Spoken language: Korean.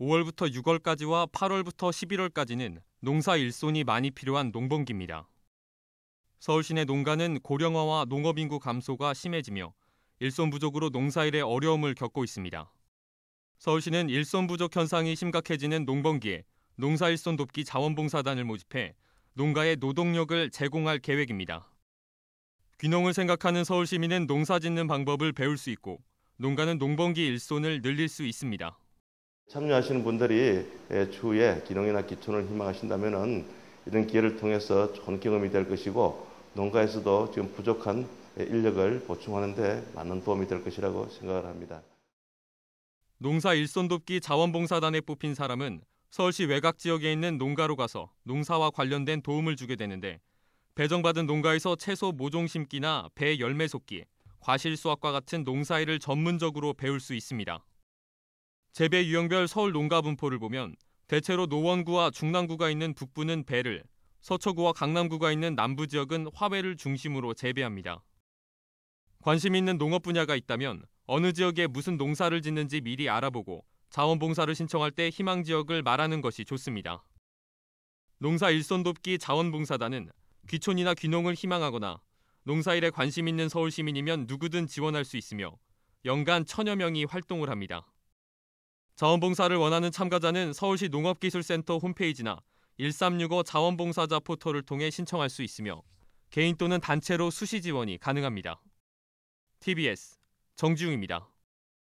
5월부터 6월까지와 8월부터 11월까지는 농사 일손이 많이 필요한 농번기입니다. 서울시내 농가는 고령화와 농업 인구 감소가 심해지며 일손 부족으로 농사일에 어려움을 겪고 있습니다. 서울시는 일손 부족 현상이 심각해지는 농번기에 농사일손 돕기 자원봉사단을 모집해 농가의 노동력을 제공할 계획입니다. 귀농을 생각하는 서울시민은 농사 짓는 방법을 배울 수 있고 농가는 농번기 일손을 늘릴 수 있습니다. 참여하시는 분들이 예, 추후에 기농이나 기촌을 희망하신다면 이런 기회를 통해서 좋은 경험이 될 것이고 농가에서도 지금 부족한 예, 인력을 보충하는 데 많은 도움이 될 것이라고 생각을 합니다. 농사 일손돕기 자원봉사단에 뽑힌 사람은 서울시 외곽 지역에 있는 농가로 가서 농사와 관련된 도움을 주게 되는데 배정받은 농가에서 채소 모종 심기나 배 열매 속기, 과실 수확과 같은 농사일을 전문적으로 배울 수 있습니다. 재배 유형별 서울 농가 분포를 보면 대체로 노원구와 중랑구가 있는 북부는 배를, 서초구와 강남구가 있는 남부 지역은 화훼를 중심으로 재배합니다. 관심 있는 농업 분야가 있다면 어느 지역에 무슨 농사를 짓는지 미리 알아보고 자원봉사를 신청할 때 희망 지역을 말하는 것이 좋습니다. 농사 일손 돕기 자원봉사단은 귀촌이나 귀농을 희망하거나 농사일에 관심 있는 서울 시민이면 누구든 지원할 수 있으며 연간 천여 명이 활동을 합니다. 자원봉사를 원하는 참가자는 서울시 농업기술센터 홈페이지나 1365 자원봉사자 포털을 통해 신청할 수 있으며 개인 또는 단체로 수시 지원이 가능합니다. TBS 정지웅입니다.